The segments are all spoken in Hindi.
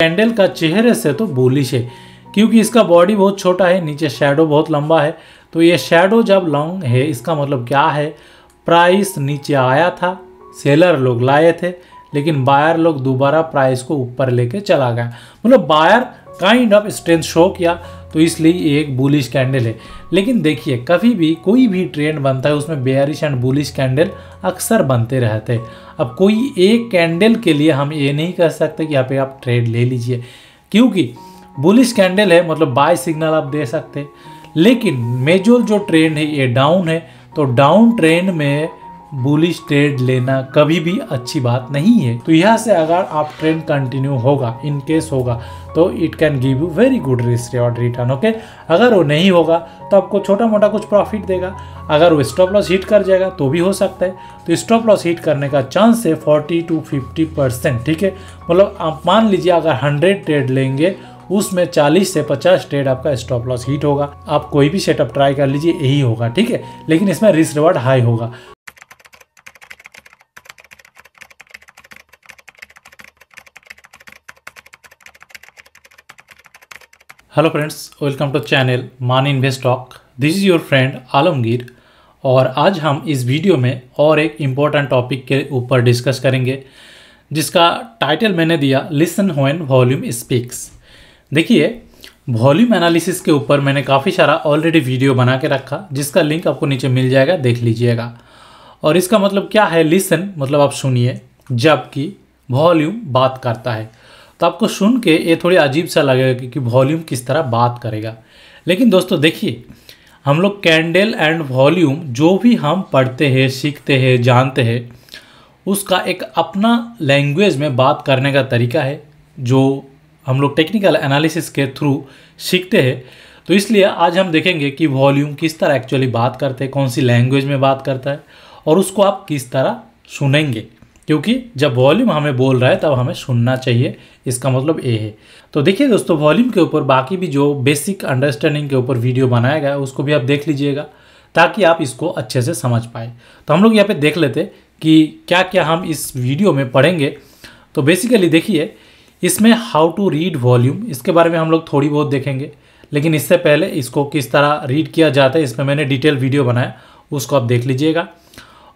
कैंडल का चेहरे से तो बोलिश है क्योंकि इसका बॉडी बहुत छोटा है नीचे शेडो बहुत लंबा है तो ये शेडो जब लॉन्ग है इसका मतलब क्या है प्राइस नीचे आया था सेलर लोग लाए थे लेकिन बायर लोग दोबारा प्राइस को ऊपर लेके चला गया मतलब buyer kind of strength show किया तो इसलिए ये एक बुलिश कैंडल है लेकिन देखिए कभी भी कोई भी ट्रेंड बनता है उसमें बेयरिश एंड बुलिश कैंडल अक्सर बनते रहते अब कोई एक कैंडल के लिए हम ये नहीं कह सकते कि यहाँ पे आप ट्रेड ले लीजिए क्योंकि बुलिश कैंडल है मतलब बाय सिग्नल आप दे सकते लेकिन मेजोर जो ट्रेंड है ये डाउन है तो डाउन ट्रेंड में बुलिश ट्रेड लेना कभी भी अच्छी बात नहीं है तो यहाँ से अगर आप ट्रेंड कंटिन्यू होगा इन केस होगा तो it can give you very good risk return okay अगर वो नहीं होगा तो आपको छोटा मोटा कुछ प्रॉफिट देगा अगर वो स्टॉप लॉस हिट कर जाएगा तो भी हो सकता है तो स्टॉप लॉस हिट करने का चांस है फोर्टी टू फिफ्टी परसेंट ठीक है मतलब आप मान लीजिए अगर हंड्रेड ट्रेड लेंगे उसमें 40 से 50 ट्रेड आपका स्टॉप लॉस हिट होगा आप कोई भी सेटअप ट्राई कर लीजिए यही होगा ठीक है लेकिन इसमें रिस्क रिवार्ड हाई होगा hello friends welcome to channel Maan invest talk this is your friend Alamgir और आज हम इस वीडियो में और एक इम्पॉर्टेंट टॉपिक के ऊपर डिस्कस करेंगे जिसका टाइटल मैंने दिया लिसन होन वॉल्यूम स्पीक्स देखिए वॉल्यूम एनालिसिस के ऊपर मैंने काफ़ी सारा ऑलरेडी वीडियो बना के रखा जिसका लिंक आपको नीचे मिल जाएगा देख लीजिएगा और इसका मतलब क्या है लिसन मतलब आप सुनिए जबकि वॉल्यूम बात करता है तो आपको सुन के ये थोड़ी अजीब सा लगेगा कि, कि वॉल्यूम किस तरह बात करेगा लेकिन दोस्तों देखिए हम लोग कैंडल एंड वॉल्यूम जो भी हम पढ़ते हैं सीखते हैं जानते हैं उसका एक अपना लैंग्वेज में बात करने का तरीका है जो हम लोग टेक्निकल एनालिसिस के थ्रू सीखते हैं तो इसलिए आज हम देखेंगे कि वॉल्यूम किस तरह एक्चुअली बात करते हैं कौन सी लैंग्वेज में बात करता है और उसको आप किस तरह सुनेंगे क्योंकि जब वॉल्यूम हमें बोल रहा है तब हमें सुनना चाहिए इसका मतलब ए है तो देखिए दोस्तों वॉल्यूम के ऊपर बाकी भी जो बेसिक अंडरस्टैंडिंग के ऊपर वीडियो बनाया गया है उसको भी आप देख लीजिएगा ताकि आप इसको अच्छे से समझ पाए तो हम लोग यहाँ पे देख लेते कि क्या क्या हम इस वीडियो में पढ़ेंगे तो बेसिकली देखिए इसमें हाउ टू रीड वॉल्यूम इसके बारे में हम लोग थोड़ी बहुत देखेंगे लेकिन इससे पहले इसको किस तरह रीड किया जाता है इसमें मैंने डिटेल वीडियो बनाया उसको आप देख लीजिएगा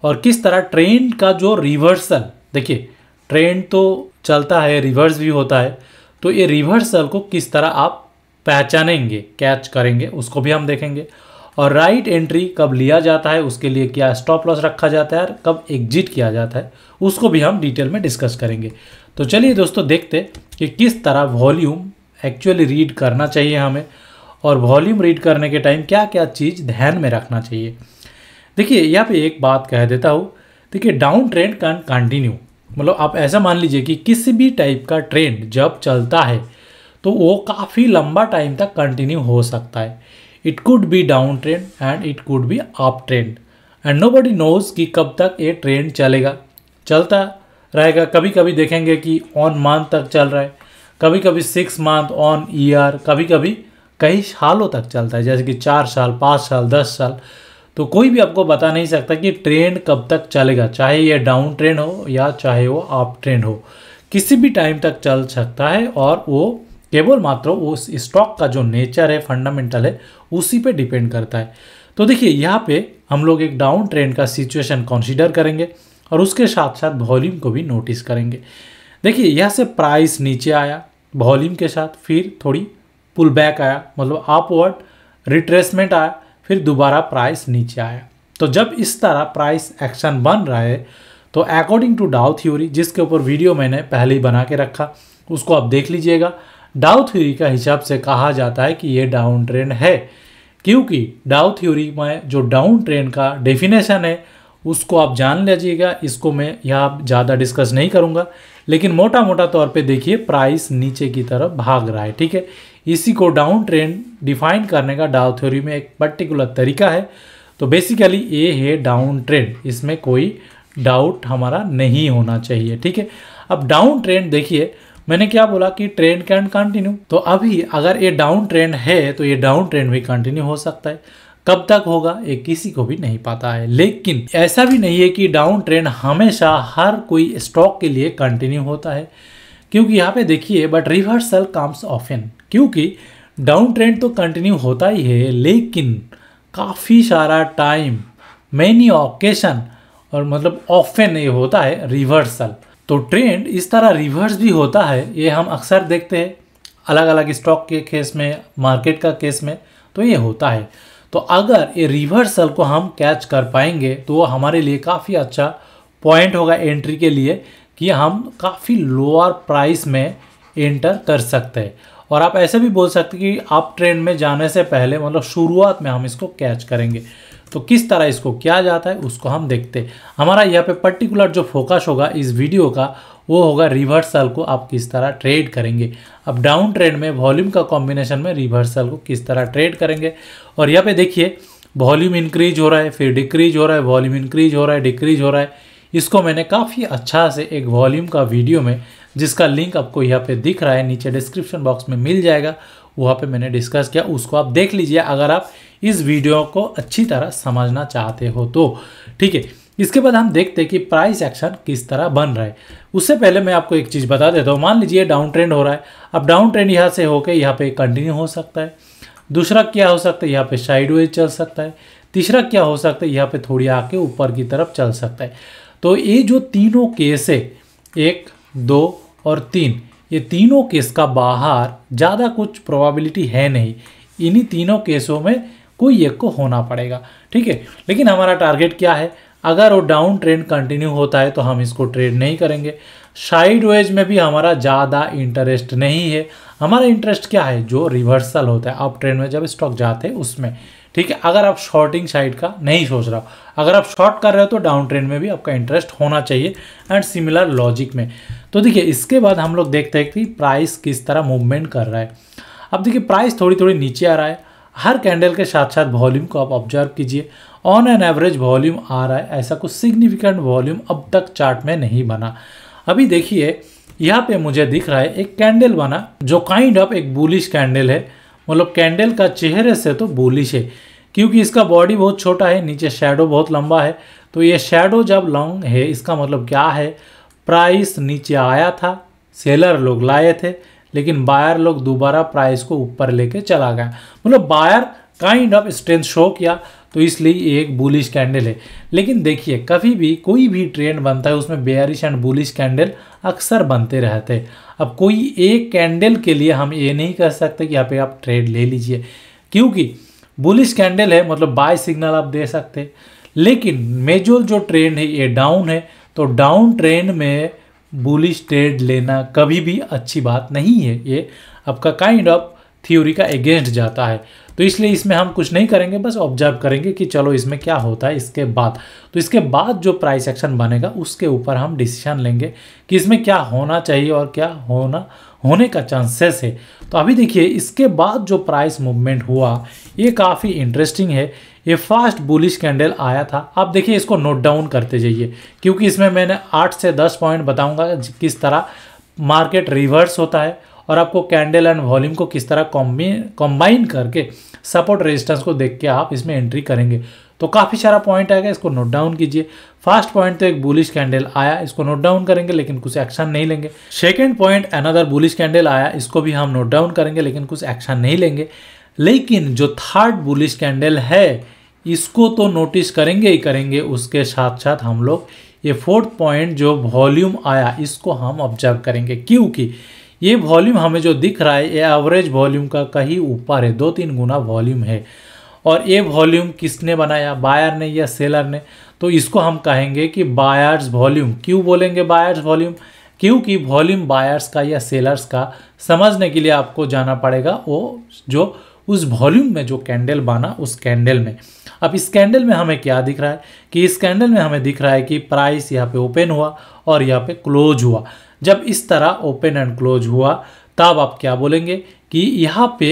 और किस तरह ट्रेन का जो रिवर्सल देखिए ट्रेन तो चलता है रिवर्स भी होता है तो ये रिवर्सल को किस तरह आप पहचानेंगे कैच करेंगे उसको भी हम देखेंगे और राइट एंट्री कब लिया जाता है उसके लिए क्या स्टॉप लॉस रखा जाता है और कब एग्जिट किया जाता है उसको भी हम डिटेल में डिस्कस करेंगे तो चलिए दोस्तों देखते कि किस तरह वॉल्यूम एक्चुअली रीड करना चाहिए हमें और वॉल्यूम रीड करने के टाइम क्या क्या चीज़ ध्यान में रखना चाहिए देखिए यहाँ पे एक बात कह देता हूँ देखिए डाउन ट्रेंड कैन कंटिन्यू मतलब आप ऐसा मान लीजिए कि किसी भी टाइप का ट्रेंड जब चलता है तो वो काफ़ी लंबा टाइम तक कंटिन्यू हो सकता है it could be down trend and it could be up trend and nobody knows कि कब तक ये ट्रेंड चलेगा चलता रहेगा कभी कभी देखेंगे कि ऑन मंथ तक चल रहा है कभी कभी सिक्स मंथ ऑन ईयर कभी कभी कई सालों तक चलता है जैसे कि चार साल पाँच साल दस साल तो कोई भी आपको बता नहीं सकता कि ट्रेंड कब तक चलेगा चाहे ये डाउन ट्रेंड हो या चाहे वो अप ट्रेंड हो किसी भी टाइम तक चल सकता है और वो केवल मात्र उस स्टॉक का जो नेचर है फंडामेंटल है उसी पे डिपेंड करता है तो देखिए यहाँ पे हम लोग एक डाउन ट्रेंड का सिचुएशन कंसीडर करेंगे और उसके साथ साथ वॉल्यूम को भी नोटिस करेंगे देखिए यहाँ से प्राइस नीचे आया वॉल्यूम के साथ फिर थोड़ी पुल बैक आया मतलब अपवर्ड रिट्रेसमेंट आया फिर दोबारा प्राइस नीचे आया तो जब इस तरह प्राइस एक्शन बन रहा है तो अकॉर्डिंग टू डाउ थ्योरी जिसके ऊपर वीडियो मैंने पहले ही बना के रखा उसको आप देख लीजिएगा डाउ थ्योरी का हिसाब से कहा जाता है कि ये डाउन ट्रेंड है क्योंकि डाउ थ्योरी में जो डाउन ट्रेंड का डेफिनेशन है उसको आप जान लीजिएगा इसको मैं यहाँ ज़्यादा डिस्कस नहीं करूँगा लेकिन मोटा मोटा तौर पे देखिए प्राइस नीचे की तरफ भाग रहा है ठीक है इसी को डाउन ट्रेंड डिफाइन करने का डाउ थ्योरी में एक पर्टिकुलर तरीका है तो बेसिकली ये है डाउन ट्रेंड इसमें कोई डाउट हमारा नहीं होना चाहिए ठीक है अब डाउन ट्रेंड देखिए मैंने क्या बोला कि ट्रेंड कैन कंटिन्यू तो अभी अगर ये डाउन ट्रेंड है तो ये डाउन ट्रेंड भी कंटिन्यू हो सकता है कब तक होगा ये किसी को भी नहीं पता है लेकिन ऐसा भी नहीं है कि डाउन ट्रेंड हमेशा हर कोई स्टॉक के लिए कंटिन्यू होता है क्योंकि यहाँ पे देखिए बट रिवर्सल कम्स ऑफन क्योंकि डाउन ट्रेंड तो कंटिन्यू होता ही है लेकिन काफ़ी सारा टाइम मैनी ऑकेशन और मतलब ऑफन ये होता है रिवर्सल तो ट्रेंड इस तरह रिवर्स भी होता है ये हम अक्सर देखते हैं अलग अलग स्टॉक के केस में मार्केट का केस में तो ये होता है तो अगर ये रिवर्सल को हम कैच कर पाएंगे तो वो हमारे लिए काफ़ी अच्छा पॉइंट होगा एंट्री के लिए कि हम काफ़ी लोअर प्राइस में इंटर कर सकते हैं और आप ऐसे भी बोल सकते कि आप ट्रेंड में जाने से पहले मतलब शुरुआत में हम इसको कैच करेंगे तो किस तरह इसको किया जाता है उसको हम देखते हैं हमारा यहाँ पे पर्टिकुलर जो फोकस होगा इस वीडियो का वो होगा रिवर्सल को आप किस तरह ट्रेड करेंगे अब डाउन ट्रेंड में वॉल्यूम का कॉम्बिनेशन में रिवर्सल को किस तरह ट्रेड करेंगे और यहाँ पे देखिए वॉल्यूम इंक्रीज हो रहा है फिर डिक्रीज हो रहा है वॉल्यूम इंक्रीज हो रहा है डिक्रीज हो रहा है इसको मैंने काफ़ी अच्छा से एक वॉल्यूम का वीडियो में जिसका लिंक आपको यहाँ पे दिख रहा है नीचे डिस्क्रिप्शन बॉक्स में मिल जाएगा वहाँ पे मैंने डिस्कस किया उसको आप देख लीजिए अगर आप इस वीडियो को अच्छी तरह समझना चाहते हो तो ठीक है इसके बाद हम देखते हैं कि प्राइस एक्शन किस तरह बन रहा है उससे पहले मैं आपको एक चीज़ बता देता हूँ मान लीजिए डाउन ट्रेंड हो रहा है अब डाउन ट्रेंड यहाँ से होकर यहाँ पर कंटिन्यू हो सकता है दूसरा क्या हो सकता है यहाँ पर साइड चल सकता है तीसरा क्या हो सकता है यहाँ पर थोड़ी आके ऊपर की तरफ चल सकता है तो ये जो तीनों केस है एक दो और तीन ये तीनों केस का बाहर ज़्यादा कुछ प्रोबेबिलिटी है नहीं इन्हीं तीनों केसों में कोई एक को होना पड़ेगा ठीक है लेकिन हमारा टारगेट क्या है अगर वो डाउन ट्रेंड कंटिन्यू होता है तो हम इसको ट्रेड नहीं करेंगे साइड वेज में भी हमारा ज़्यादा इंटरेस्ट नहीं है हमारा इंटरेस्ट क्या है जो रिवर्सल होता है अप ट्रेंड में जब स्टॉक जाते हैं उसमें ठीक है अगर आप शॉर्टिंग साइड का नहीं सोच रहा अगर आप शॉर्ट कर रहे हो तो डाउन ट्रेंड में भी आपका इंटरेस्ट होना चाहिए एंड सिमिलर लॉजिक में तो देखिए इसके बाद हम लोग देखते हैं कि प्राइस किस तरह मूवमेंट कर रहा है अब देखिए प्राइस थोड़ी थोड़ी नीचे आ रहा है हर कैंडल के साथ साथ वॉल्यूम को आप ऑब्जर्व कीजिए ऑन एन एवरेज वॉल्यूम आ रहा है ऐसा कुछ सिग्निफिकेंट वॉल्यूम अब तक चार्ट में नहीं बना अभी देखिए यहाँ पे मुझे दिख रहा है एक कैंडल बना जो काइंड ऑफ एक बुलिश कैंडल है मतलब कैंडल का चेहरे से तो बुलिश है क्योंकि इसका बॉडी बहुत छोटा है नीचे शेडो बहुत लंबा है तो ये शेडो जब लॉन्ग है इसका मतलब क्या है प्राइस नीचे आया था सेलर लोग लाए थे लेकिन बायर लोग दोबारा प्राइस को ऊपर लेके चला गया मतलब buyer kind of strength show किया तो इसलिए ये एक बुलिश कैंडल है लेकिन देखिए कभी भी कोई भी ट्रेंड बनता है उसमें बेयरिश एंड बुलिश कैंडल अक्सर बनते रहते हैं अब कोई एक कैंडल के लिए हम ये नहीं कह सकते कि यहाँ पे आप ट्रेड ले लीजिए क्योंकि बुलिश कैंडल है मतलब बाय सिग्नल आप दे सकते हैं लेकिन मेजर जो ट्रेंड है ये डाउन है तो डाउन ट्रेंड में बुलिश ट्रेड लेना कभी भी अच्छी बात नहीं है ये आपका काइंड ऑफ थ्योरी का अगेंस्ट जाता है तो इसलिए इसमें हम कुछ नहीं करेंगे बस ऑब्जर्व करेंगे कि चलो इसमें क्या होता है इसके बाद तो इसके बाद जो प्राइस एक्शन बनेगा उसके ऊपर हम डिसीजन लेंगे कि इसमें क्या होना चाहिए और क्या होना होने का चांसेस है तो अभी देखिए इसके बाद जो प्राइस मूवमेंट हुआ ये काफ़ी इंटरेस्टिंग है ये फास्ट बुलिश कैंडल आया था आप देखिए इसको नोट डाउन करते जाइए क्योंकि इसमें मैंने आठ से दस पॉइंट बताऊँगा किस तरह मार्केट रिवर्स होता है और आपको कैंडल एंड वॉल्यूम को किस तरह कॉम्बाइन करके सपोर्ट रेजिस्टेंस को देख के आप इसमें एंट्री करेंगे तो काफ़ी सारा पॉइंट आएगा इसको नोट डाउन कीजिए फर्स्ट पॉइंट तो एक बुलिश कैंडल आया इसको नोट डाउन करेंगे लेकिन कुछ एक्शन नहीं लेंगे second point another bullish candle आया इसको भी हम नोट डाउन करेंगे लेकिन कुछ एक्शन नहीं लेंगे लेकिन जो थर्ड बुलिश कैंडल है इसको तो नोटिस करेंगे ही करेंगे उसके साथ साथ हम लोग ये फोर्थ पॉइंट जो वॉल्यूम आया इसको हम ऑब्जर्व करेंगे क्योंकि ये वॉल्यूम हमें जो दिख रहा है ये एवरेज वॉल्यूम का कहीं ऊपर है दो तीन गुना वॉल्यूम है और ये वॉल्यूम किसने बनाया बायर ने या सेलर ने तो इसको हम कहेंगे कि बायर्स वॉल्यूम क्यों बोलेंगे बायर्स वॉल्यूम क्योंकि वॉल्यूम बायर्स का या सेलर्स का समझने के लिए आपको जाना पड़ेगा वो जो उस वॉल्यूम में जो कैंडल बना उस कैंडल में अब इस कैंडल में हमें क्या दिख रहा है कि इस कैंडल में हमें दिख रहा है कि प्राइस यहाँ पे ओपन हुआ और यहाँ पे क्लोज हुआ जब इस तरह ओपन एंड क्लोज हुआ तब आप क्या बोलेंगे कि यहाँ पे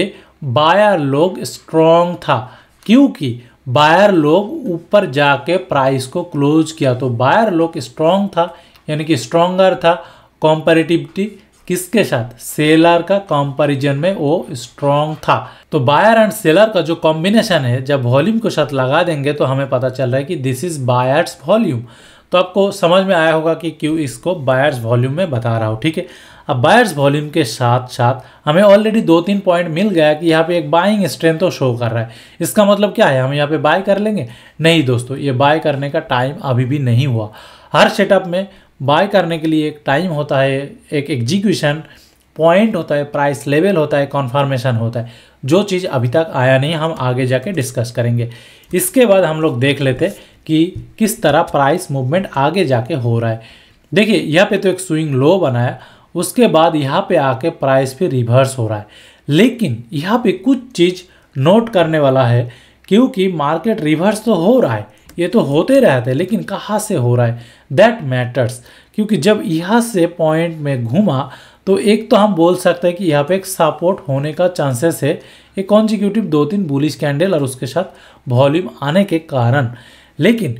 बायर लोग स्ट्रॉन्ग था क्योंकि बायर लोग ऊपर जाके प्राइस को क्लोज किया तो बायर लोग स्ट्रांग था यानी कि स्ट्रांगर था कॉम्पेरेटिविटी किसके साथ सेलर का कंपैरिजन में वो स्ट्रांग था तो बायर एंड सेलर का जो कॉम्बिनेशन है जब वॉल्यूम के साथ लगा देंगे तो हमें पता चल रहा है कि दिस इज बायर्स वॉल्यूम तो आपको समझ में आया होगा कि क्यों इसको बायर्स वॉल्यूम में बता रहा हूँ ठीक है अब बायर्स वॉल्यूम के साथ साथ हमें ऑलरेडी दो तीन पॉइंट मिल गया कि यहाँ पे एक बाइंग स्ट्रेंथ तो शो कर रहा है इसका मतलब क्या है हम यहाँ पे बाय कर लेंगे नहीं दोस्तों ये बाय करने का टाइम अभी भी नहीं हुआ हर सेटअप में बाय करने के लिए एक टाइम होता है एक एग्जीक्यूशन पॉइंट होता है प्राइस लेवल होता है कॉन्फर्मेशन होता है जो चीज़ अभी तक आया नहीं हम आगे जाके डिस्कस करेंगे इसके बाद हम लोग देख लेते कि किस तरह प्राइस मूवमेंट आगे जाके हो रहा है देखिए यहाँ पे तो एक स्विंग लो बनाया उसके बाद यहाँ पे आके प्राइस पे रिवर्स हो रहा है लेकिन यहाँ पे कुछ चीज़ नोट करने वाला है क्योंकि मार्केट रिवर्स तो हो रहा है ये तो होते रहते हैं लेकिन कहाँ से हो रहा है दैट मैटर्स क्योंकि जब यहाँ से पॉइंट में घूमा तो एक तो हम बोल सकते हैं कि यहाँ पे एक सपोर्ट होने का चांसेस है एक कॉन्जिक्यूटिव दो तीन बुलिश कैंडल और उसके साथ वॉल्यूम आने के कारण लेकिन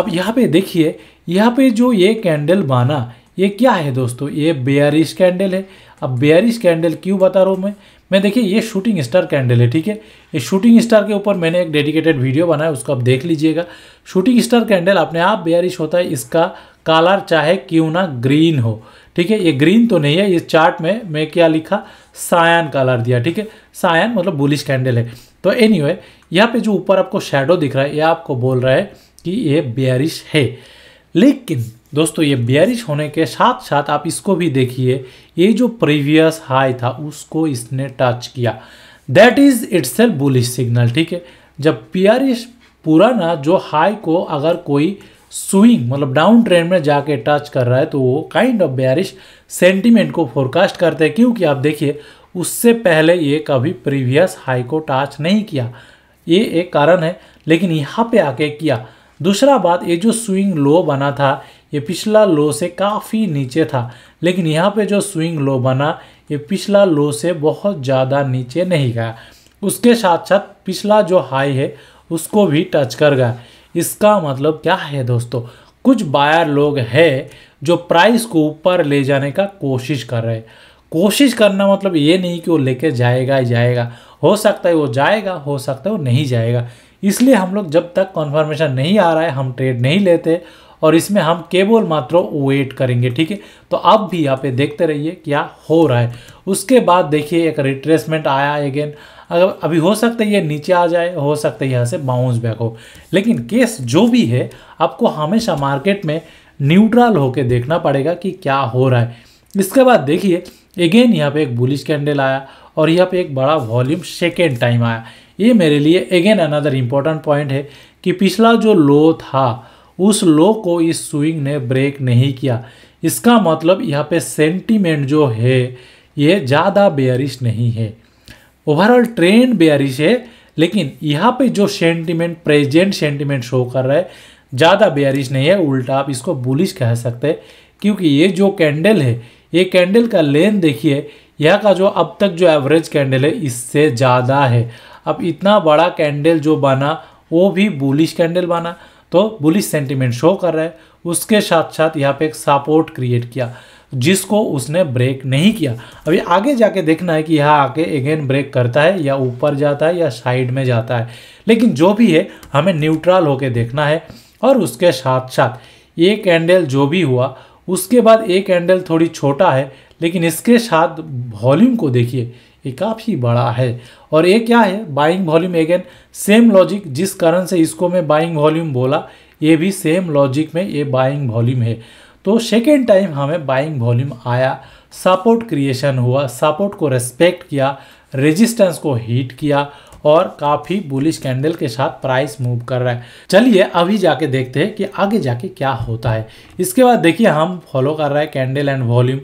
अब यहाँ पे देखिए यहाँ पे जो ये कैंडल बना ये क्या है दोस्तों ये बेयरिश कैंडल है अब बेयरिश कैंडल क्यों बता रहा हूँ मैं मैं देखिए ये शूटिंग स्टार कैंडल है ठीक है ये शूटिंग स्टार के ऊपर मैंने एक डेडिकेटेड वीडियो बनाया उसको आप देख लीजिएगा शूटिंग स्टार कैंडल अपने आप बेयरिश होता है इसका कलर चाहे क्यों ना ग्रीन हो ठीक है ये ग्रीन तो नहीं है ये चार्ट में मैं क्या लिखा सायन कलर दिया ठीक है सायन मतलब बुलिश कैंडल है तो एनी वे यहाँ पे जो ऊपर आपको शेडो दिख रहा है ये आपको बोल रहा है कि ये बेयरिश है लेकिन दोस्तों ये बियरिश होने के साथ साथ आप इसको भी देखिए ये जो प्रीवियस हाई था उसको इसने टच किया that is it's bullish signal ठीक है जब पियरिश पुराना जो हाई को अगर कोई स्विंग मतलब डाउन ट्रेंड में जाके टच कर रहा है तो वो काइंड ऑफ बियरिश सेंटिमेंट को फोरकास्ट करते हैं क्योंकि आप देखिए उससे पहले ये कभी प्रीवियस हाई को टच नहीं किया ये एक कारण है लेकिन यहाँ पे आके किया दूसरा बात ये जो स्विंग लो बना था ये पिछला लो से काफ़ी नीचे था लेकिन यहाँ पे जो स्विंग लो बना ये पिछला लो से बहुत ज़्यादा नीचे नहीं गया उसके साथ साथ पिछला जो हाई है उसको भी टच कर गया इसका मतलब क्या है दोस्तों कुछ बायर लोग हैं जो प्राइस को ऊपर ले जाने का कोशिश कर रहे हैं कोशिश करना मतलब ये नहीं कि वो लेके जाएगा ही जाएगा हो सकता है वो जाएगा हो सकता है वो नहीं जाएगा इसलिए हम लोग जब तक कन्फर्मेशन नहीं आ रहा है हम ट्रेड नहीं लेते और इसमें हम केवल मात्र वेट करेंगे ठीक है तो अब भी यहाँ पे देखते रहिए क्या हो रहा है उसके बाद देखिए एक रिट्रेसमेंट आया अगेन अगर अभी हो सकता है ये नीचे आ जाए हो सकता है यहाँ से बाउंस बैक हो लेकिन केस जो भी है आपको हमेशा मार्केट में न्यूट्रल होकर देखना पड़ेगा कि क्या हो रहा है इसके बाद देखिए अगेन यहाँ पे एक बुलिश कैंडल आया और यहाँ पे एक बड़ा वॉल्यूम सेकेंड टाइम आया ये मेरे लिए अगेन अनदर इम्पॉर्टेंट पॉइंट है कि पिछला जो लो था उस लो को इस स्विंग ने ब्रेक नहीं किया इसका मतलब यहाँ पे सेंटीमेंट जो है ये ज़्यादा बेयरिश नहीं है ओवरऑल ट्रेंड बेयरिश है लेकिन यहाँ पे जो सेंटीमेंट प्रेजेंट सेंटीमेंट शो कर रहा है ज़्यादा बेयरिश नहीं है उल्टा आप इसको बुलिश कह सकते हैं क्योंकि ये जो कैंडल है ये कैंडल का लेन देखिए यह का जो अब तक जो एवरेज कैंडल है इससे ज़्यादा है अब इतना बड़ा कैंडल जो बना वो भी बुलिश कैंडल बना तो बुलिश सेंटीमेंट शो कर रहा है उसके साथ साथ यहाँ पे एक सपोर्ट क्रिएट किया जिसको उसने ब्रेक नहीं किया अभी आगे जाके देखना है कि यहाँ आके अगेन ब्रेक करता है या ऊपर जाता है या साइड में जाता है लेकिन जो भी है हमें न्यूट्रल होके देखना है और उसके साथ साथ ये कैंडल जो भी हुआ उसके बाद एक कैंडल थोड़ी छोटा है लेकिन इसके साथ वॉल्यूम को देखिए ये काफ़ी बड़ा है और ये क्या है buying volume again same logic जिस कारण से इसको मैं बाइंग वॉल्यूम बोला ये भी सेम लॉजिक में ये बाइंग वॉल्यूम है तो सेकेंड टाइम हमें बाइंग वॉल्यूम आया सपोर्ट क्रिएशन हुआ सपोर्ट को रेस्पेक्ट किया रेजिस्टेंस को हीट किया और काफ़ी बुलिश कैंडल के साथ प्राइस मूव कर रहा है चलिए अभी जाके देखते हैं कि आगे जाके क्या होता है इसके बाद देखिए हम फॉलो कर रहे हैं कैंडल एंड वॉल्यूम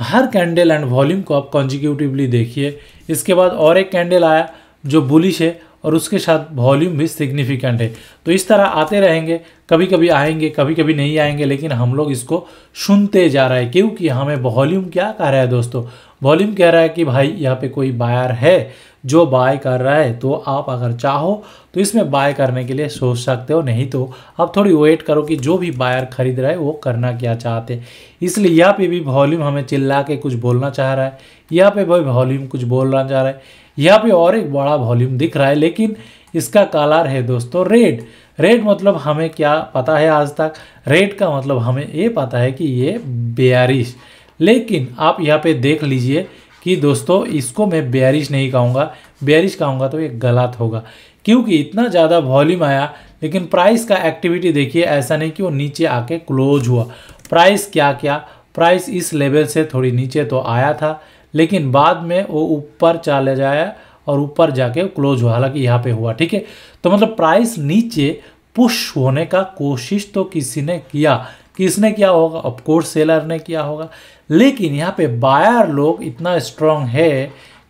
हर कैंडल एंड वॉल्यूम को आप कॉन्जिक्यूटिवली देखिए इसके बाद और एक कैंडल आया जो बुलिश है और उसके साथ वॉल्यूम भी सिग्निफिकेंट है तो इस तरह आते रहेंगे कभी कभी आएंगे कभी कभी नहीं आएंगे लेकिन हम लोग इसको सुनते जा रहे हैं क्योंकि हमें वॉल्यूम क्या कह रहा है दोस्तों वॉल्यूम कह रहा है कि भाई यहाँ पे कोई बायर है जो बाय कर रहा है तो आप अगर चाहो तो इसमें बाय करने के लिए सोच सकते हो नहीं तो अब थोड़ी वेट करो कि जो भी बायर खरीद रहा है वो करना क्या चाहते इसलिए यहाँ पे भी वॉल्यूम हमें चिल्ला के कुछ बोलना चाह रहा है यहाँ पे भाई वॉल्यूम कुछ बोलना चाह रहा है यहाँ पे और एक बड़ा वॉल्यूम दिख रहा है लेकिन इसका कलर है दोस्तों रेड रेड मतलब हमें क्या पता है आज तक रेड का मतलब हमें ये पता है कि ये बेरिश लेकिन आप यहाँ पे देख लीजिए कि दोस्तों इसको मैं बैरिश नहीं कहूँगा बैरिश कहूँगा तो ये गलत होगा क्योंकि इतना ज़्यादा वॉल्यूम आया लेकिन प्राइस का एक्टिविटी देखिए ऐसा नहीं कि वो नीचे आके क्लोज हुआ प्राइस क्या क्या प्राइस इस लेवल से थोड़ी नीचे तो आया था लेकिन बाद में वो ऊपर चले जाया और ऊपर जाके क्लोज हुआ हालांकि यहाँ पे हुआ ठीक है तो मतलब प्राइस नीचे पुश होने का कोशिश तो किसी ने किया किसने किया होगा ऑफकोर्स सेलर ने किया होगा लेकिन यहाँ पे बायर लोग इतना स्ट्रांग है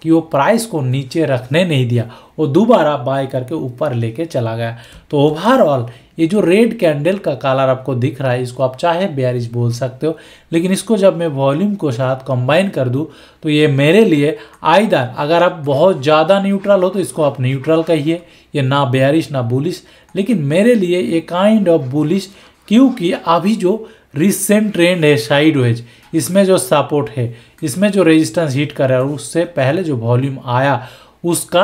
कि वो प्राइस को नीचे रखने नहीं दिया वो दोबारा बाय करके ऊपर लेके चला गया तो ओवरऑल ये जो रेड कैंडल का कलर आपको दिख रहा है इसको आप चाहे बेरिज बोल सकते हो लेकिन इसको जब मैं वॉल्यूम को साथ कंबाइन कर दूँ तो ये मेरे लिए आयदार अगर आप बहुत ज़्यादा न्यूट्रल हो तो इसको आप न्यूट्रल कहिए ये ना बेरिश ना बुलिश लेकिन मेरे लिए ये काइंड ऑफ बुलिश क्योंकि अभी जो रिसेंट ट्रेंड है वेज इसमें जो सपोर्ट है इसमें जो रेजिस्टेंस हिट कर रहा है उससे पहले जो वॉल्यूम आया उसका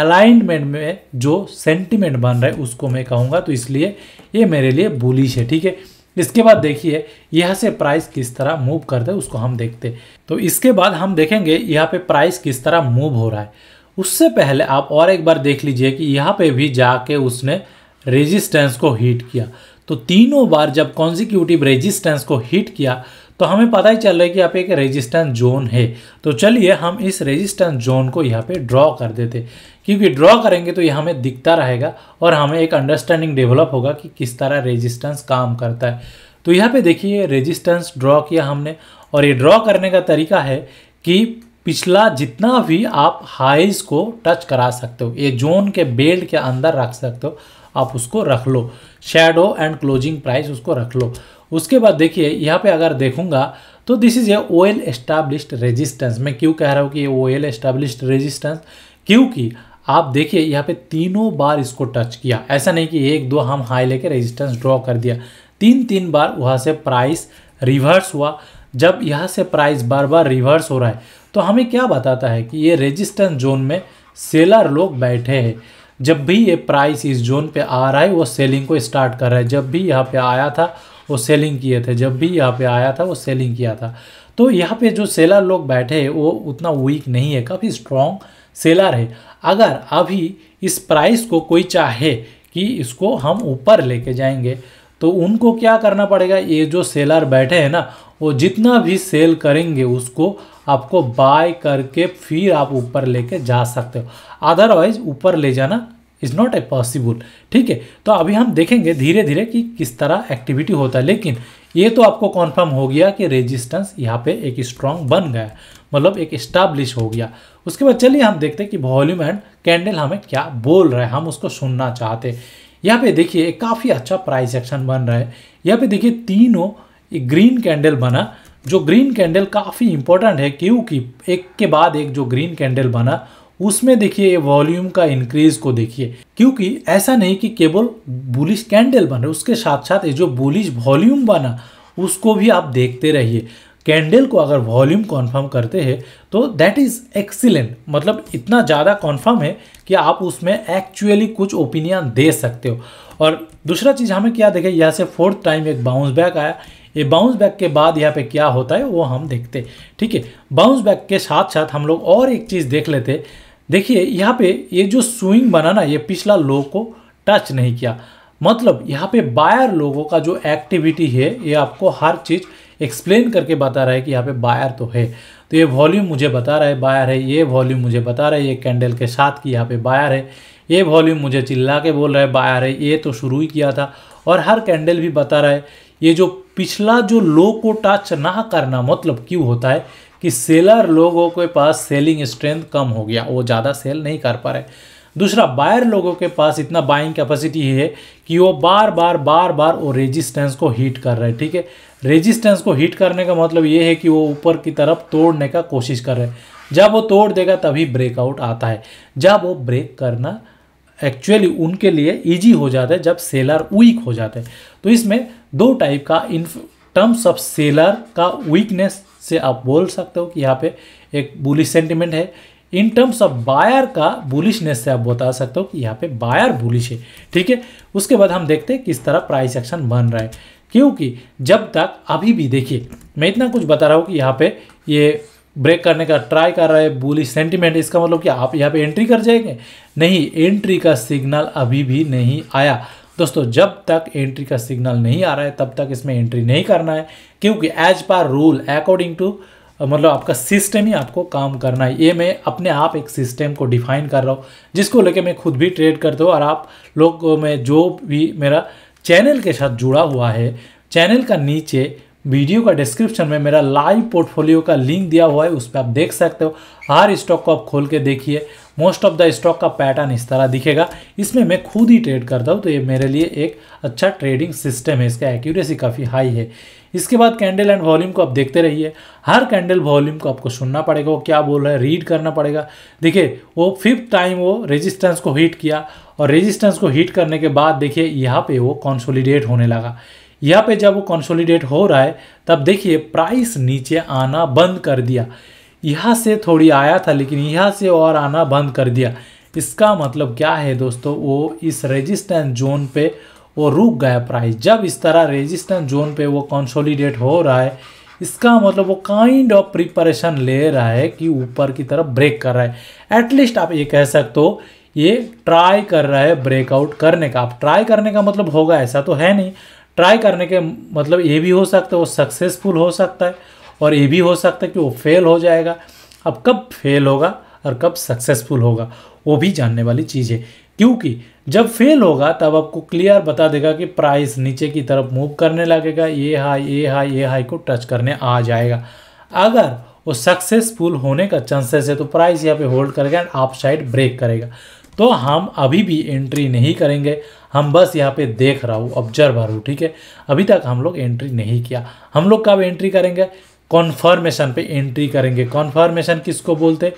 अलाइनमेंट में जो सेंटिमेंट बन रहा है उसको मैं कहूँगा तो इसलिए ये मेरे लिए बुलिश है ठीक है इसके बाद देखिए यहाँ से प्राइस किस तरह मूव कर दे उसको हम देखते तो इसके बाद हम देखेंगे यहाँ पे प्राइस किस तरह मूव हो रहा है उससे पहले आप और एक बार देख लीजिए कि यहाँ पे भी जाके उसने रेजिस्टेंस को हीट किया तो तीनों बार जब कॉन्जिक्यूटिव रेजिस्टेंस को हिट किया तो हमें पता ही चल रहा है कि यहाँ पे एक रेजिस्टेंस जोन है तो चलिए हम इस रेजिस्टेंस जोन को यहाँ पे ड्रॉ कर देते क्योंकि ड्रॉ करेंगे तो यह हमें दिखता रहेगा और हमें एक अंडरस्टैंडिंग डेवलप होगा कि किस तरह रेजिस्टेंस काम करता है तो यहाँ पे देखिए रेजिस्टेंस ड्रॉ किया हमने और ये ड्रॉ करने का तरीका है कि पिछला जितना भी आप हाइज को टच करा सकते हो ये जोन के बेल्ट के अंदर रख सकते हो आप उसको रख लो शेडो एंड क्लोजिंग प्राइस उसको रख लो उसके बाद देखिए यहाँ पे अगर देखूंगा तो this is a well established resistance मैं क्यों कह रहा हूँ कि ये ओयल एस्टाब्लिश्ड रेजिस्टेंस क्योंकि आप देखिए यहाँ पे तीनों बार इसको टच किया ऐसा नहीं कि एक दो हम हाई लेके रेजिस्टेंस ड्रॉ कर दिया तीन तीन बार वहाँ से प्राइस रिवर्स हुआ जब यहाँ से प्राइस बार बार रिवर्स हो रहा है तो हमें क्या बताता है कि ये रेजिस्टेंस जोन में सेलर लोग बैठे हैं जब भी ये प्राइस इस जोन पे आ रहा है वो सेलिंग को स्टार्ट कर रहा है जब भी यहाँ पे आया था वो सेलिंग किए थे जब भी यहाँ पे आया था वो सेलिंग किया था तो यहाँ पे जो सेलर लोग बैठे हैं वो उतना वीक नहीं है काफ़ी स्ट्रॉन्ग सेलर है अगर अभी इस प्राइस को कोई चाहे कि इसको हम ऊपर लेके जाएंगे तो उनको क्या करना पड़ेगा ये जो सेलर बैठे हैं ना वो जितना भी सेल करेंगे उसको आपको बाय करके फिर आप ऊपर लेके जा सकते हो अदरवाइज ऊपर ले जाना इज़ नॉट ए पॉसिबल ठीक है तो अभी हम देखेंगे धीरे धीरे कि किस तरह एक्टिविटी होता है लेकिन ये तो आपको कॉन्फर्म हो गया कि रेजिस्टेंस यहाँ पे एक स्ट्रॉन्ग बन गया मतलब एक इस्टाब्लिश हो गया उसके बाद चलिए हम देखते हैं कि वॉल्यूम एंड कैंडल हमें क्या बोल रहा है हम उसको सुनना चाहते हैं यहाँ पे देखिए काफ़ी अच्छा प्राइस एक्शन बन रहा है यहाँ पे देखिए तीनों ग्रीन कैंडल बना जो ग्रीन कैंडल काफ़ी इंपॉर्टेंट है क्योंकि एक के बाद एक जो ग्रीन कैंडल बना उसमें देखिए ये वॉल्यूम का इंक्रीज को देखिए क्योंकि ऐसा नहीं कि केवल बुलिश कैंडल बन रहे उसके साथ साथ ये जो बुलिश वॉल्यूम बना उसको भी आप देखते रहिए कैंडल को अगर वॉल्यूम कॉन्फर्म करते हैं तो दैट इज़ एक्सीलेंट मतलब इतना ज़्यादा कॉन्फर्म है कि आप उसमें एक्चुअली कुछ ओपिनियन दे सकते हो और दूसरा चीज़ हमें क्या देखें यहाँ से फोर्थ टाइम एक बाउंस बैक आया ये बाउंस बैक के बाद यहाँ पे क्या होता है वो हम देखते ठीक है बाउंस बैक के साथ साथ हम लोग और एक चीज़ देख लेते देखिए यहाँ पे ये जो स्विंग बना ना ये पिछला लो को टच नहीं किया मतलब यहाँ पे बायर लोगों का जो एक्टिविटी है ये आपको हर चीज़ एक्सप्लेन करके बता रहा है कि यहाँ पे बायर तो है तो ये वॉल्यूम मुझे बता रहा है बायर है ये वॉल्यूम मुझे बता रहा है ये कैंडल के साथ कि यहाँ पे बायर है ये वॉल्यूम मुझे चिल्ला के बोल रहा है बायर है ये तो शुरू ही किया था और हर कैंडल भी बता रहा है ये जो पिछला जो लो को टच ना करना मतलब क्यों होता है कि सेलर लोगों के पास सेलिंग स्ट्रेंथ कम हो गया वो ज़्यादा सेल नहीं कर पा रहे दूसरा बायर लोगों के पास इतना बाइंग कैपेसिटी है कि वो बार बार बार बार वो रेजिस्टेंस को हीट कर रहे हैं ठीक है रेजिस्टेंस को हीट करने का मतलब ये है कि वो ऊपर की तरफ तोड़ने का कोशिश कर रहे हैं जब वो तोड़ देगा तभी ब्रेकआउट आता है जब वो ब्रेक करना एक्चुअली उनके लिए ईजी हो जाता है जब सेलर वीक हो जाते हैं तो इसमें दो टाइप का इन टर्म्स ऑफ सेलर का वीकनेस से आप बोल सकते हो कि यहाँ पे एक बुलिश सेंटिमेंट है इन टर्म्स ऑफ बायर का बुलिशनेस से आप बता सकते हो कि यहाँ पे बायर बुलिश है ठीक है उसके बाद हम देखते हैं किस तरह प्राइस एक्शन बन रहा है क्योंकि जब तक अभी भी देखिए मैं इतना कुछ बता रहा हूँ कि यहाँ पे ये ब्रेक करने का ट्राई कर रहा है बुलिश सेंटिमेंट इसका मतलब कि आप यहाँ पे एंट्री कर जाएंगे नहीं एंट्री का सिग्नल अभी भी नहीं आया दोस्तों जब तक एंट्री का सिग्नल नहीं आ रहा है तब तक इसमें एंट्री नहीं करना है क्योंकि as per rule according to मतलब आपका सिस्टम ही आपको काम करना है ये मैं अपने आप एक सिस्टम को डिफाइन कर रहा हूँ जिसको लेके मैं खुद भी ट्रेड करता हूँ और आप लोग मैं जो भी मेरा चैनल के साथ जुड़ा हुआ है चैनल का नीचे वीडियो का डिस्क्रिप्शन में मेरा लाइव पोर्टफोलियो का लिंक दिया हुआ है उस पर आप देख सकते हो हर स्टॉक को आप खोल के देखिए मोस्ट ऑफ द स्टॉक का पैटर्न इस तरह दिखेगा इसमें मैं खुद ही ट्रेड करता हूँ तो ये मेरे लिए एक अच्छा ट्रेडिंग सिस्टम है इसका एक्यूरेसी काफ़ी हाई है इसके बाद कैंडल एंड वॉल्यूम को आप देखते रहिए हर कैंडल वॉल्यूम को आपको सुनना पड़ेगा वो क्या बोल रहा है रीड करना पड़ेगा देखिए वो फिफ्थ टाइम वो रेजिस्टेंस को हीट किया और रेजिस्टेंस को हीट करने के बाद देखिए यहाँ पे वो कॉन्सोलिडेट होने लगा यहाँ पे जब वो कंसोलिडेट हो रहा है तब देखिए प्राइस नीचे आना बंद कर दिया यहाँ से थोड़ी आया था लेकिन यहाँ से और आना बंद कर दिया इसका मतलब क्या है दोस्तों वो इस रेजिस्टेंस जोन पे वो रुक गया प्राइस जब इस तरह रेजिस्टेंस जोन पे वो कंसोलिडेट हो रहा है इसका मतलब वो काइंड ऑफ प्रिपरेशन ले रहा है कि ऊपर की तरफ ब्रेक कर रहा है एटलीस्ट आप ये कह सकते हो ये ट्राई कर रहा है ब्रेकआउट करने का आप ट्राई करने का मतलब होगा ऐसा तो है नहीं ट्राई करने के मतलब ये भी हो सकता है वो सक्सेसफुल हो सकता है और ये भी हो सकता है कि वो फेल हो जाएगा अब कब फेल होगा और कब सक्सेसफुल होगा वो भी जानने वाली चीज़ है क्योंकि जब फेल होगा तब आपको क्लियर बता देगा कि प्राइस नीचे की तरफ मूव करने लगेगा ये हाई ये हाई ये हाई को टच करने आ जाएगा अगर वो सक्सेसफुल होने का चांसेस है तो प्राइस यहाँ पे होल्ड करेगा एंड आप साइड ब्रेक करेगा तो हम अभी भी एंट्री नहीं करेंगे हम बस यहाँ पे देख रहा हूँ ऑब्जर्वर हूँ ठीक है अभी तक हम लोग एंट्री नहीं किया हम लोग कब एंट्री करेंगे कॉन्फर्मेशन पे एंट्री करेंगे कॉन्फर्मेशन किसको बोलते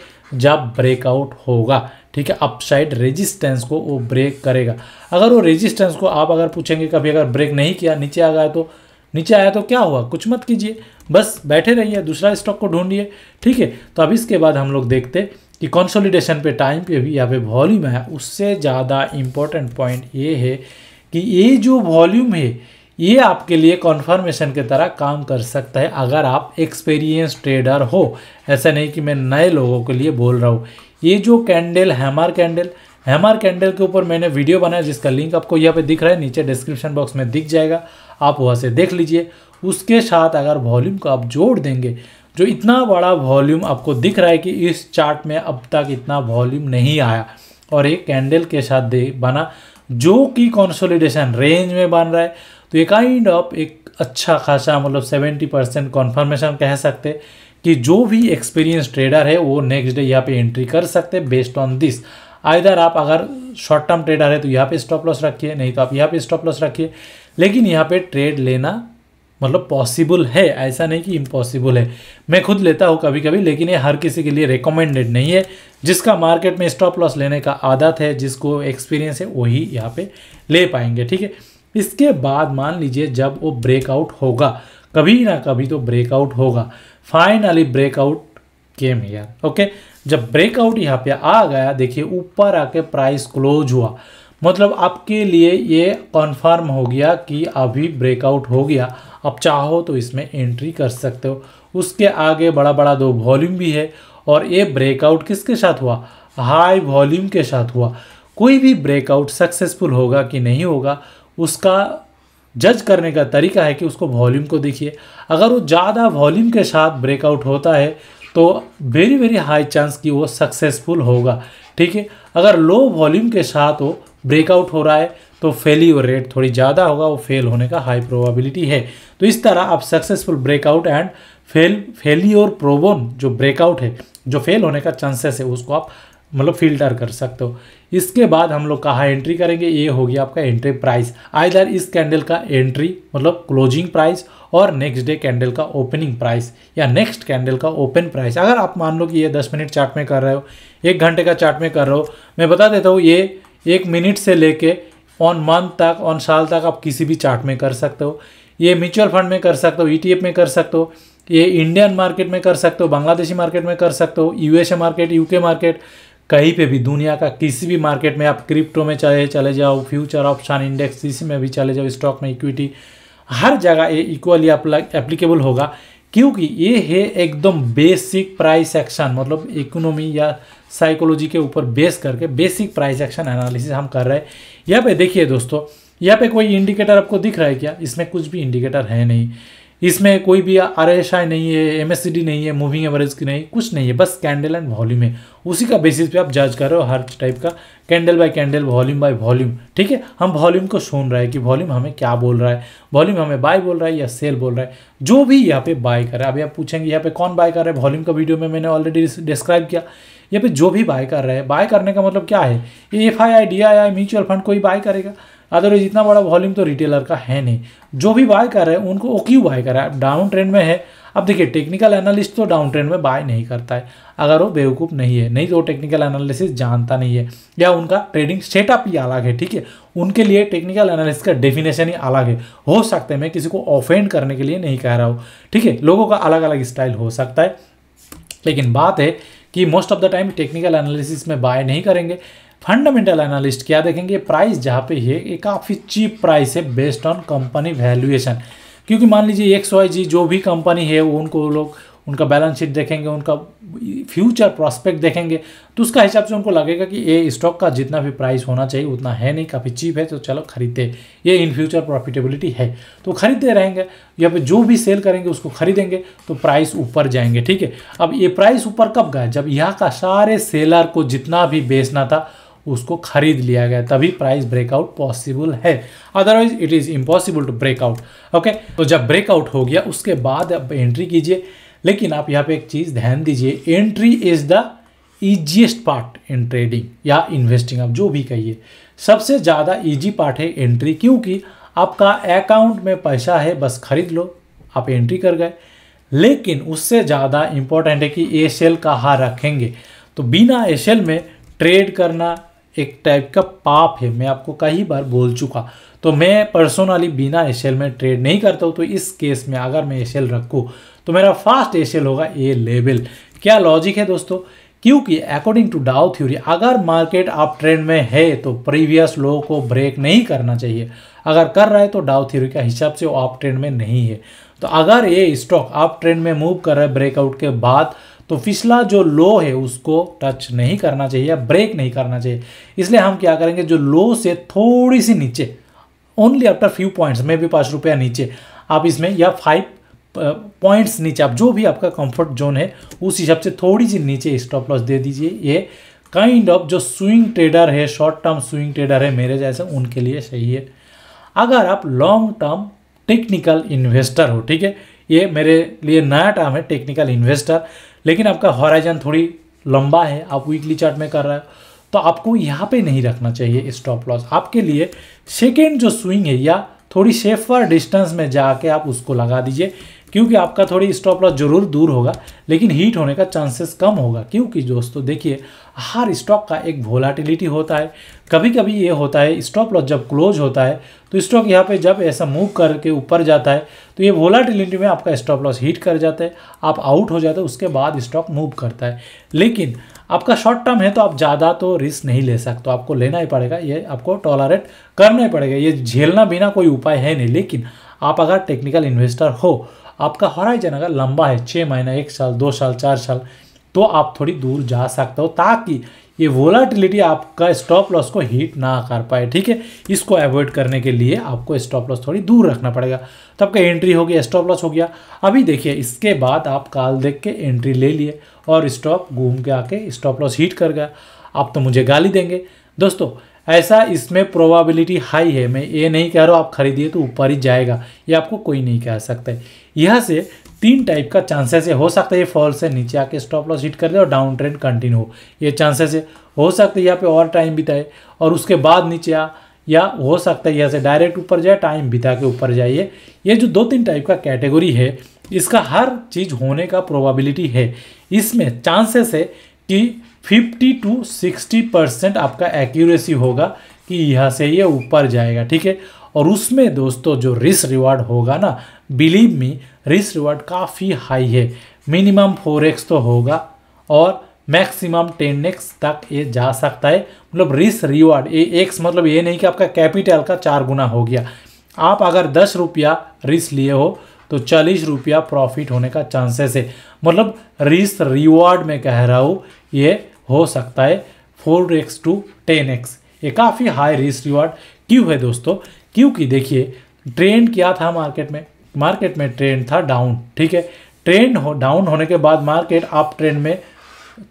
जब ब्रेकआउट होगा ठीक है अपसाइड रेजिस्टेंस को वो ब्रेक करेगा अगर वो रेजिस्टेंस को आप अगर पूछेंगे कभी अगर ब्रेक नहीं किया नीचे आ गया तो नीचे आया तो क्या हुआ कुछ मत कीजिए बस बैठे रहिए दूसरा स्टॉक को ढूंढिए ठीक है तो अब इसके बाद हम लोग देखते कि कंसोलिडेशन पे टाइम पे भी यहाँ पे वॉल्यूम है उससे ज़्यादा इम्पोर्टेंट पॉइंट ये है कि ये जो वॉल्यूम है ये आपके लिए कॉन्फर्मेशन के तरह काम कर सकता है अगर आप एक्सपीरियंस ट्रेडर हो ऐसा नहीं कि मैं नए लोगों के लिए बोल रहा हूँ ये जो candle hammer candle hammer candle के ऊपर मैंने वीडियो बनाया जिसका लिंक आपको यहाँ पे दिख रहा है नीचे डिस्क्रिप्शन बॉक्स में दिख जाएगा आप वहाँ से देख लीजिए उसके साथ अगर वॉल्यूम को आप जोड़ देंगे जो इतना बड़ा वॉल्यूम आपको दिख रहा है कि इस चार्ट में अब तक इतना वॉल्यूम नहीं आया और एक कैंडल के साथ दे बना जो कि कॉन्सोलिडेशन रेंज में बन रहा है तो ये काइंड ऑफ एक अच्छा खासा मतलब सेवेंटी परसेंट कॉन्फर्मेशन कह सकते कि जो भी एक्सपीरियंस ट्रेडर है वो नेक्स्ट डे यहाँ पे एंट्री कर सकते बेस्ड ऑन दिस आइधर आप अगर शॉर्ट टर्म ट्रेडर है तो यहाँ पे स्टॉप लॉस रखिए नहीं तो आप यहाँ पे स्टॉप लॉस रखिए लेकिन यहाँ पे ट्रेड लेना मतलब पॉसिबल है ऐसा नहीं कि इम्पॉसिबल है मैं खुद लेता हूँ कभी कभी लेकिन ये हर किसी के लिए रिकमेंडेड नहीं है जिसका मार्केट में स्टॉप लॉस लेने का आदत है जिसको एक्सपीरियंस है वही यहाँ पे ले पाएंगे ठीक है इसके बाद मान लीजिए जब वो ब्रेकआउट होगा कभी ना कभी तो ब्रेकआउट होगा फाइनली ब्रेकआउट केम यार ओके जब ब्रेकआउट यहाँ पे आ गया देखिए ऊपर आके प्राइस क्लोज हुआ मतलब आपके लिए ये कन्फर्म हो गया कि अभी ब्रेकआउट हो गया आप चाहो तो इसमें एंट्री कर सकते हो उसके आगे बड़ा बड़ा दो वॉल्यूम भी है और ये ब्रेकआउट किसके साथ हुआ हाई वॉल्यूम के साथ हुआ कोई भी ब्रेकआउट सक्सेसफुल होगा कि नहीं होगा उसका जज करने का तरीका है कि उसको वॉल्यूम को देखिए अगर वो ज़्यादा वॉल्यूम के साथ ब्रेकआउट होता है तो वेरी वेरी हाई चांस कि वो सक्सेसफुल होगा ठीक है अगर लो वॉल्यूम के साथ वो ब्रेकआउट हो रहा है तो फेल्यूर रेट थोड़ी ज़्यादा होगा वो फेल होने का हाई प्रोबेबिलिटी है तो इस तरह आप successful breakout and fail failure प्रोबोन जो ब्रेकआउट है जो फेल होने का चांसेस है उसको आप मतलब फिल्टर कर सकते हो इसके बाद हम लोग कहाँ एंट्री करेंगे ये होगी आपका एंट्री प्राइस आइधर इस कैंडल का एंट्री मतलब क्लोजिंग प्राइस और नेक्स्ट डे कैंडल का ओपनिंग प्राइस या नेक्स्ट कैंडल का ओपन प्राइस अगर आप मान लो कि ये दस मिनट चार्ट में कर रहे हो एक घंटे का चार्ट में कर रहे हो मैं बता देता हूँ ये एक मिनट से लेके ऑन मंथ तक ऑन साल तक आप किसी भी चार्ट में कर सकते हो ये म्यूचुअल फंड में कर सकते हो ई e में कर सकते हो ये इंडियन मार्केट में कर सकते हो बांग्लादेशी मार्केट में कर सकते हो यू मार्केट यू मार्केट कहीं पे भी दुनिया का किसी भी मार्केट में आप क्रिप्टो में चले चले जाओ फ्यूचर ऑप्शन इंडेक्स इसी में भी चले जाओ स्टॉक में इक्विटी हर जगह ये इक्वली एप्लीकेबल होगा क्योंकि ये है एकदम बेसिक प्राइस एक्शन मतलब इकोनॉमी या साइकोलॉजी के ऊपर बेस करके बेसिक प्राइस एक्शन एनालिसिस हम कर रहे हैं यहाँ पे देखिए दोस्तों यहाँ पे कोई इंडिकेटर आपको दिख रहा है क्या इसमें कुछ भी इंडिकेटर है नहीं इसमें कोई भी आर एस आई नहीं है एम एस सी डी नहीं है मूविंग एवरेज की नहीं कुछ नहीं है बस कैंडल एंड वॉल्यूम है उसी का बेसिस पे आप जज कर रहे हो हर टाइप का candle by candle volume by volume ठीक है हम वॉल्यूम को सुन रहे हैं कि वॉल्यूम हमें क्या बोल रहा है वॉल्यूम हमें बाय बोल रहा है या सेल बोल रहा है जो भी यहाँ पे बाय कर रहा है अभी आप पूछेंगे यहाँ पे कौन बाय कर रहा है वॉल्यूम का वीडियो में मैंने ऑलरेडी डिस्क्राइब किया या फिर जो भी बाय कर रहे हैं बाय करने का मतलब क्या है F I I D I I mutual fund कोई बाय करेगा अदरवाइज इतना बड़ा वॉल्यूम तो रिटेलर का है नहीं जो भी बाय कर रहे हैं उनको वो क्यों बाय कर रहा है डाउन ट्रेंड में है अब देखिए टेक्निकल एनालिस्ट तो डाउन ट्रेंड में बाय नहीं करता है अगर वो बेवकूफ़ नहीं है नहीं तो वो टेक्निकल एनालिसिस जानता नहीं है या उनका ट्रेडिंग सेटअप ही अलग है ठीक है उनके लिए टेक्निकल एनालिसिस का डेफिनेशन ही अलग है हो सकता है मैं किसी को ऑफेंड करने के लिए नहीं कह रहा हूँ ठीक है लोगों का अलग अलग स्टाइल हो सकता है लेकिन बात है कि most of the time technical analysis में बाय नहीं करेंगे फंडामेंटल एनालिस्ट क्या देखेंगे प्राइस जहाँ पे है ये काफ़ी चीप प्राइस है बेस्ड ऑन कंपनी वैल्यूएशन क्योंकि मान लीजिए एक्स वाई जी जो भी कंपनी है उनको लोग उनका बैलेंस शीट देखेंगे उनका फ्यूचर प्रॉस्पेक्ट देखेंगे तो उसका हिसाब से उनको लगेगा कि ये स्टॉक का जितना भी प्राइस होना चाहिए उतना है नहीं काफ़ी चीप है तो चलो खरीदते ये इन फ्यूचर प्रॉफिटेबिलिटी है तो खरीदते रहेंगे या फिर जो भी सेल करेंगे उसको खरीदेंगे तो प्राइस ऊपर जाएंगे ठीक है अब ये प्राइस ऊपर कब गए जब यहाँ का सारे सेलर को जितना भी बेचना था उसको खरीद लिया गया तभी प्राइस ब्रेकआउट पॉसिबल है otherwise it is impossible to breakout okay तो जब ब्रेकआउट हो गया उसके बाद अब एंट्री कीजिए लेकिन आप यहाँ पे एक चीज़ ध्यान दीजिए entry is the easiest part in trading या इन्वेस्टिंग आप जो भी कहिए सबसे ज़्यादा ईजी पार्ट है एंट्री क्योंकि आपका अकाउंट में पैसा है बस खरीद लो आप एंट्री कर गए लेकिन उससे ज़्यादा इम्पोर्टेंट है कि ए सेल कहाँ रखेंगे तो बिना ए सेल में ट्रेड करना एक टाइप का पाप है मैं आपको कई बार बोल चुका तो मैं पर्सनली बिना एस में ट्रेड नहीं करता हूँ तो इस केस में अगर मैं एस रखूँ तो मेरा फास्ट एशियल होगा ए लेवल क्या लॉजिक है दोस्तों क्योंकि अकॉर्डिंग टू डाउ थ्योरी अगर मार्केट आप ट्रेंड में है तो प्रीवियस लो को ब्रेक नहीं करना चाहिए अगर कर रहा है तो डाउ थ्योरी का हिसाब से वो आप ट्रेंड में नहीं है तो अगर ये स्टॉक आप ट्रेंड में मूव कर रहा है ब्रेकआउट के बाद तो पिछला जो लो है उसको टच नहीं करना चाहिए या ब्रेक नहीं करना चाहिए इसलिए हम क्या करेंगे जो लो से थोड़ी सी नीचे ओनली आफ्टर फ्यू पॉइंट्स में भी पाँच रुपया नीचे आप इसमें या फाइव पॉइंट्स नीचे आप जो भी आपका कंफर्ट जोन है उस हिसाब से थोड़ी सी नीचे स्टॉप लॉस दे दीजिए ये काइंड ऑफ जो स्विंग ट्रेडर है शॉर्ट टर्म स्विंग ट्रेडर है मेरे जैसे उनके लिए सही है अगर आप लॉन्ग टर्म टेक्निकल इन्वेस्टर हो ठीक है ये मेरे लिए नया टर्म है टेक्निकल इन्वेस्टर लेकिन आपका हॉराइजन थोड़ी लंबा है आप वीकली चार्ट में कर रहे हो तो आपको यहाँ पे नहीं रखना चाहिए स्टॉप लॉस आपके लिए सेकेंड जो स्विंग है या थोड़ी सेफर डिस्टेंस में जाके आप उसको लगा दीजिए क्योंकि आपका थोड़ी स्टॉप लॉस जरूर दूर होगा लेकिन हीट होने का चांसेस कम होगा क्योंकि दोस्तों देखिए हर स्टॉक का एक वोलाटिलिटी होता है कभी कभी ये होता है स्टॉप लॉस जब क्लोज होता है तो स्टॉक यहाँ पे जब ऐसा मूव करके ऊपर जाता है तो ये वोलाटिलिटी में आपका स्टॉप लॉस हीट कर जाता है आप आउट हो जाते हैं उसके बाद स्टॉक मूव करता है लेकिन आपका शॉर्ट टर्म है तो आप ज़्यादा तो रिस्क नहीं ले सकते आपको लेना ही पड़ेगा ये आपको टॉलरेट करना ही पड़ेगा ये झेलना बिना कोई उपाय है नहीं लेकिन आप अगर टेक्निकल इन्वेस्टर हो आपका हॉराइजन अगर लंबा है छः महीना एक साल दो साल चार साल तो आप थोड़ी दूर जा सकते हो ताकि ये वोलाटिलिटी आपका स्टॉप लॉस को हीट ना कर पाए ठीक है इसको अवॉइड करने के लिए आपको स्टॉप लॉस थोड़ी दूर रखना पड़ेगा तो आपका एंट्री हो गया स्टॉप लॉस हो गया अभी देखिए इसके बाद आप काल देख के एंट्री ले लिए और स्टॉप घूम के आके स्टॉप लॉस हीट कर गया आप तो मुझे गाली देंगे दोस्तों ऐसा इसमें प्रोबाबिलिटी हाई है मैं ये नहीं कह रहा हूँ आप खरीदिए तो ऊपर ही जाएगा ये आपको कोई नहीं कह सकता है यहाँ से तीन टाइप का चांसेस है हो सकता है ये फॉल से नीचे आके स्टॉप लॉस हिट कर दे और डाउन ट्रेंड कंटिन्यू हो ये चांसेस है हो सकता है यहाँ पे और टाइम बिताए और उसके बाद नीचे आ या हो सकता है यहाँ से डायरेक्ट ऊपर जाए टाइम बिता के ऊपर जाइए ये जो दो तीन टाइप का कैटेगरी है इसका हर चीज़ होने का प्रोबाबिलिटी है इसमें चांसेस है कि फिफ्टी टू सिक्सटी परसेंट आपका एक्यूरेसी होगा कि यहाँ से ये ऊपर जाएगा ठीक है और उसमें दोस्तों जो रिस्क रिवार्ड होगा ना बिलीव मी रिस्क रिवार्ड काफ़ी हाई है मिनिमम फोर एक्स तो होगा और मैक्सिमम टेन एक्स तक ये जा सकता है मतलब रिस्क रिवार्ड ये एक्स मतलब ये नहीं कि आपका कैपिटल का चार गुना हो गया आप अगर दस रुपया रिस्क लिए हो तो चालीस रुपया प्रॉफिट होने का चांसेस है मतलब रिस्क रिवार्ड में कह रहा हूँ ये हो सकता है four x to ten x ये काफ़ी हाई रिस्क रिवार्ड क्यों है दोस्तों क्योंकि देखिए ट्रेंड क्या था मार्केट में मार्केट में ट्रेंड था डाउन ठीक है ट्रेंड हो डाउन होने के बाद मार्केट आप ट्रेंड में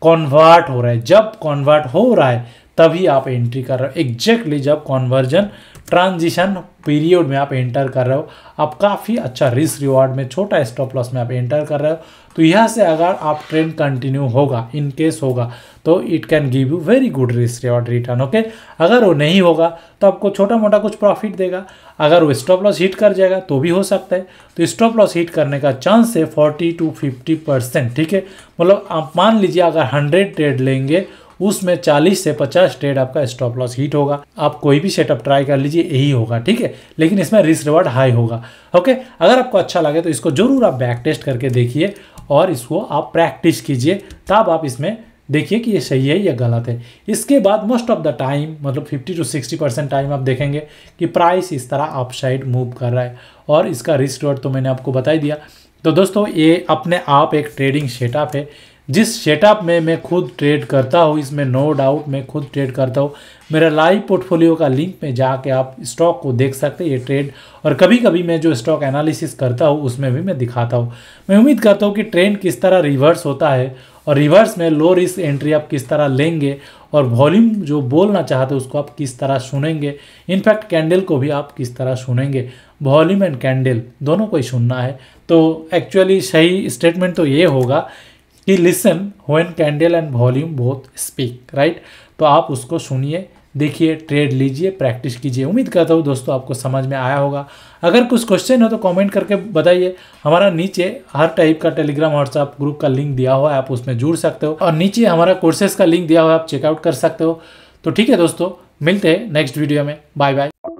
कन्वर्ट हो रहा है जब कन्वर्ट हो रहा है तभी आप एंट्री कर रहे हो एग्जैक्टली जब कॉन्वर्जन ट्रांजिशन पीरियड में आप एंटर कर रहे हो आप काफ़ी अच्छा रिस्क रिवार्ड में छोटा स्टॉप लॉस में आप एंटर कर रहे हो तो यहाँ से अगर आप ट्रेंड कंटिन्यू होगा इन केस होगा तो it can give you very good risk reward return okay अगर वो नहीं होगा तो आपको छोटा मोटा कुछ प्रॉफिट देगा अगर वो स्टॉप लॉस हिट कर जाएगा तो भी हो सकता है तो स्टॉप लॉस हिट करने का चांस है फोर्टी टू फिफ्टी परसेंट ठीक है मतलब आप मान लीजिए अगर हंड्रेड ट्रेड लेंगे उसमें 40 से 50 ट्रेड आपका स्टॉप लॉस हिट होगा आप कोई भी सेटअप ट्राई कर लीजिए यही होगा ठीक है लेकिन इसमें रिस्क रिवार्ड हाई होगा ओके अगर आपको अच्छा लगे तो इसको जरूर आप बैक टेस्ट करके देखिए और इसको आप प्रैक्टिस कीजिए तब आप इसमें देखिए कि ये सही है या गलत है इसके बाद मोस्ट ऑफ द टाइम मतलब 50 टू 60 परसेंट टाइम आप देखेंगे कि प्राइस इस तरह अपसाइड साइड मूव कर रहा है और इसका रिस्क रेट तो मैंने आपको बताई दिया तो दोस्तों ये अपने आप एक ट्रेडिंग सेटअप है जिस सेटअप में मैं खुद ट्रेड करता हूँ इसमें नो डाउट मैं खुद ट्रेड करता हूँ मेरा लाइव पोर्टफोलियो का लिंक में जाके आप स्टॉक को देख सकते हैं ये ट्रेड और कभी कभी मैं जो स्टॉक एनालिसिस करता हूँ उसमें भी मैं दिखाता हूँ मैं उम्मीद करता हूँ कि ट्रेंड किस तरह रिवर्स होता है और रिवर्स में लो रिस्क एंट्री आप किस तरह लेंगे और वॉल्यूम जो बोलना चाहते हो उसको आप किस तरह सुनेंगे इनफैक्ट कैंडल को भी आप किस तरह सुनेंगे वॉल्यूम एंड कैंडल दोनों को ही सुनना है तो एक्चुअली सही स्टेटमेंट तो ये होगा कि listen when candle and volume both speak right तो आप उसको सुनिए देखिए ट्रेड लीजिए प्रैक्टिस कीजिए उम्मीद करता हूँ दोस्तों आपको समझ में आया होगा अगर कुछ क्वेश्चन हो तो कमेंट करके बताइए हमारा नीचे हर टाइप का टेलीग्राम व्हाट्सएप ग्रुप का लिंक दिया हुआ है आप उसमें जुड़ सकते हो और नीचे हमारा कोर्सेज का लिंक दिया हुआ है आप चेकआउट कर सकते हो तो ठीक है दोस्तों मिलते हैं नेक्स्ट वीडियो में बाय बाय